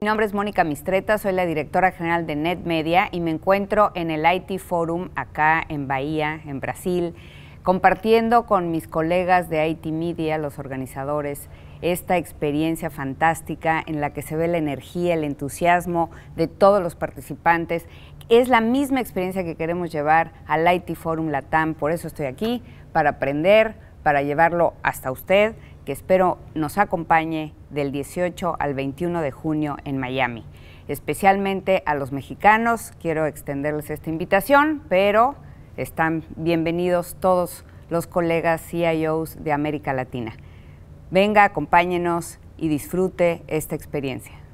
Mi nombre es Mónica Mistreta, soy la directora general de NetMedia y me encuentro en el IT Forum acá en Bahía, en Brasil, compartiendo con mis colegas de IT Media, los organizadores, esta experiencia fantástica en la que se ve la energía, el entusiasmo de todos los participantes. Es la misma experiencia que queremos llevar al IT Forum Latam, por eso estoy aquí, para aprender, para llevarlo hasta usted que espero nos acompañe del 18 al 21 de junio en Miami. Especialmente a los mexicanos, quiero extenderles esta invitación, pero están bienvenidos todos los colegas CIOs de América Latina. Venga, acompáñenos y disfrute esta experiencia.